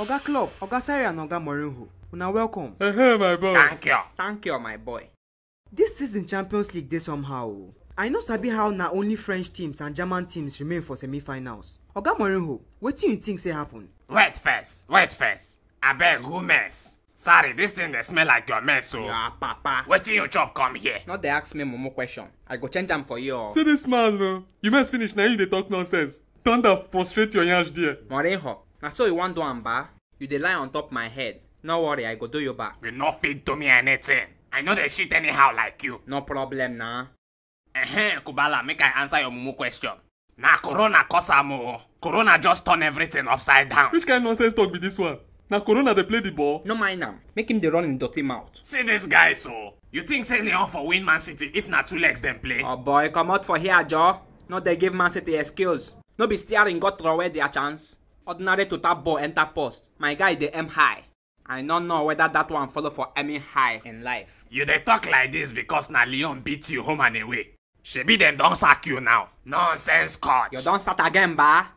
oga club oga sari and oga morinho una welcome hey, my boy thank you thank you my boy dis season champions league dey somehow i no sabi how na only french teams and german teams remain for semi-finals oga morinho wetin you think say happen. wait first wait first abeg who mess sorry dis thing dey smell like your mess o. Oh. your papa wetin you chop come here. no dey ask me mumu question i go change am for you oh. see dis man o oh. you mess finish na you dey talk nonsense thunder frustrate your yansh there. morinho na so you wan do am ba you dey lie on top my head no worry i go do you back. you no fit do me anything i no dey shit anyhow like you. no problem na. Ehem, Kubala, make I answer your mumu question. Na corona cause am o. Corona just turn everything upside down. Which kind of nonsense talk be this one? Na corona dey play the ball. No mind am. Make him dey run him dirty mouth. See this guy so. You think say Leon for win Man City if na two legs dem play? Oh boy, come out for here, Joe. No dey give Man City excuse. No be steering got throw away their chance ordinary to tap ball enter post my guy dey aim high i no know whether that one follow for aiming high in life. you dey talk like this because na leon beat you home and away shebi dem don sack you now nonsense coach. you don start again ba.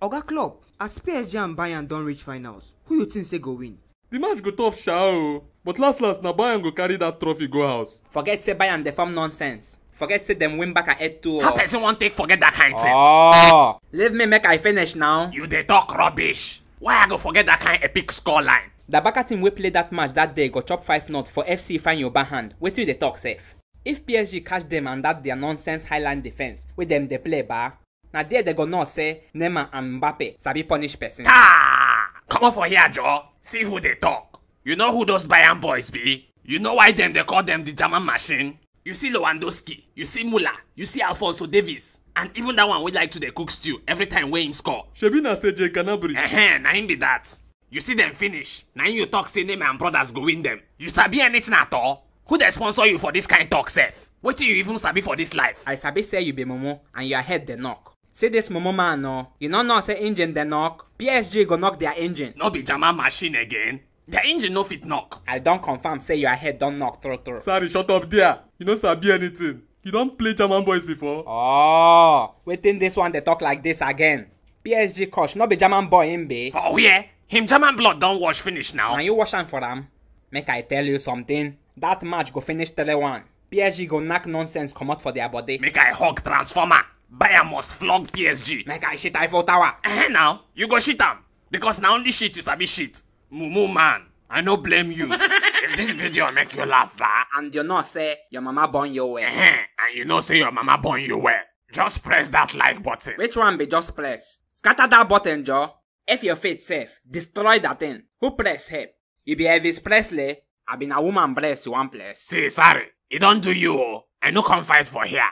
oga klopp as psg and bayern don reach finals who you think say go win. the match go tough sha o oh. but last last na bayern go carry that trophy go house. forget say bayern dey form nonsense forget say dem win back and head to. how oh. person wan take forget that kind thing. Oh. leave me make i finish now. you dey talk rubbish why i go forget that kind epic score line. dabaka team wey play dat match dat day go chop 5 knot for fc ifeanyoba hand wetin you dey talk sef. if psg catch dem and dat their nonsense highland defence wey dem dey play ba na there dey go know say neymar and mbappe sabi punish person. taa comot for here joor see who dey talk you know who those bayern boys be you know why dem dey call dem the german machine you see lewandowski you see muller you see Alfonso davies and even that one we like to dey cook stew every time wey him score. shebi na seje kanabri. ehem na him be that. you see them finish na him you talk say name and brothers go win them. you sabi anything at all who dey sponsor you for this kind talk sef wetin you even sabi for this life. i sabi say you be mumu and your head dey knock see this mumu man oh, you no know say engine dey knock psg go knock their engine. no be jama machine again The engine no fit knock. I don't confirm say your head don't knock through through. Sorry, shut up there. You no sabi anything. You don't play German boys before? Oh, within this one they talk like this again. PSG coach no be German boy him be. For where? Him German blood don't wash finish now. And you wash am for them? Make I tell you something. That match go finish tele one. PSG go knock nonsense comot for their body. Make I hug transformer. Bayern must flog PSG. Make I shit Eiffel Tower. Eh, eh now, you go shit am. Because now only shit you sabi shit mumu man i no blame you if this video make you laugh ba and you know say your mama born you well and you know say your mama born you well just press that like button which one be just press scatter that button joe if your faith safe, destroy that thing who press help you be elvis presley i been a woman bless you one place. see sorry it don't do you o oh. i no come fight for here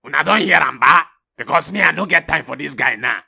When I don't hear him ba because me i no get time for this guy now